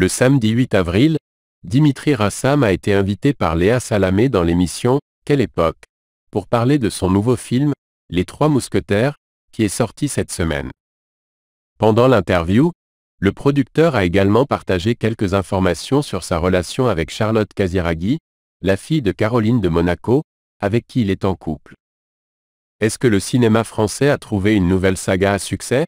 Le samedi 8 avril, Dimitri Rassam a été invité par Léa Salamé dans l'émission Quelle époque pour parler de son nouveau film Les Trois Mousquetaires, qui est sorti cette semaine. Pendant l'interview, le producteur a également partagé quelques informations sur sa relation avec Charlotte Casiraghi, la fille de Caroline de Monaco, avec qui il est en couple. Est-ce que le cinéma français a trouvé une nouvelle saga à succès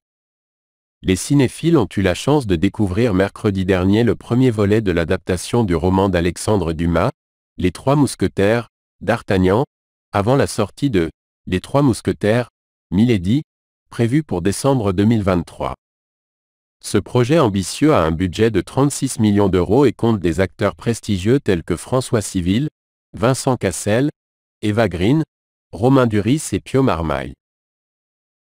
les cinéphiles ont eu la chance de découvrir mercredi dernier le premier volet de l'adaptation du roman d'Alexandre Dumas, Les Trois Mousquetaires, d'Artagnan, avant la sortie de Les Trois Mousquetaires, Milady, prévue pour décembre 2023. Ce projet ambitieux a un budget de 36 millions d'euros et compte des acteurs prestigieux tels que François Civil, Vincent Cassel, Eva Green, Romain Duris et Pio Marmaille.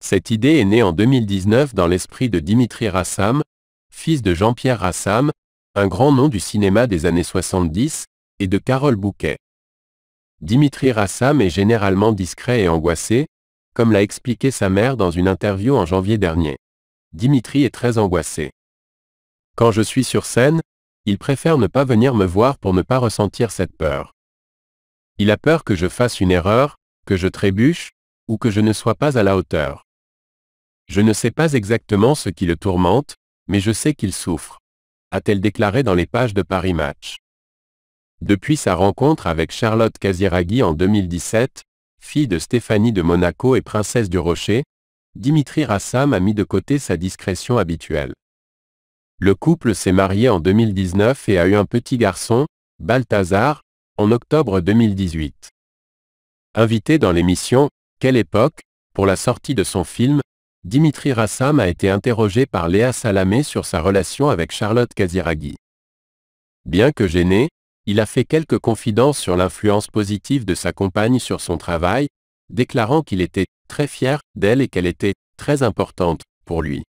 Cette idée est née en 2019 dans l'esprit de Dimitri Rassam, fils de Jean-Pierre Rassam, un grand nom du cinéma des années 70, et de Carole Bouquet. Dimitri Rassam est généralement discret et angoissé, comme l'a expliqué sa mère dans une interview en janvier dernier. Dimitri est très angoissé. Quand je suis sur scène, il préfère ne pas venir me voir pour ne pas ressentir cette peur. Il a peur que je fasse une erreur, que je trébuche, ou que je ne sois pas à la hauteur. Je ne sais pas exactement ce qui le tourmente, mais je sais qu'il souffre. A-t-elle déclaré dans les pages de Paris Match. Depuis sa rencontre avec Charlotte Casiraghi en 2017, fille de Stéphanie de Monaco et princesse du Rocher, Dimitri Rassam a mis de côté sa discrétion habituelle. Le couple s'est marié en 2019 et a eu un petit garçon, Balthazar, en octobre 2018. Invité dans l'émission Quelle époque, pour la sortie de son film Dimitri Rassam a été interrogé par Léa Salamé sur sa relation avec Charlotte Kaziragi. Bien que gêné, il a fait quelques confidences sur l'influence positive de sa compagne sur son travail, déclarant qu'il était très fier d'elle et qu'elle était très importante pour lui.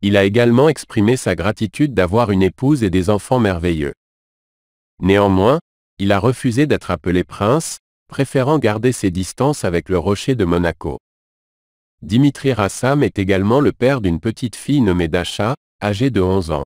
Il a également exprimé sa gratitude d'avoir une épouse et des enfants merveilleux. Néanmoins, il a refusé d'être appelé prince, préférant garder ses distances avec le rocher de Monaco. Dimitri Rassam est également le père d'une petite fille nommée Dasha, âgée de 11 ans.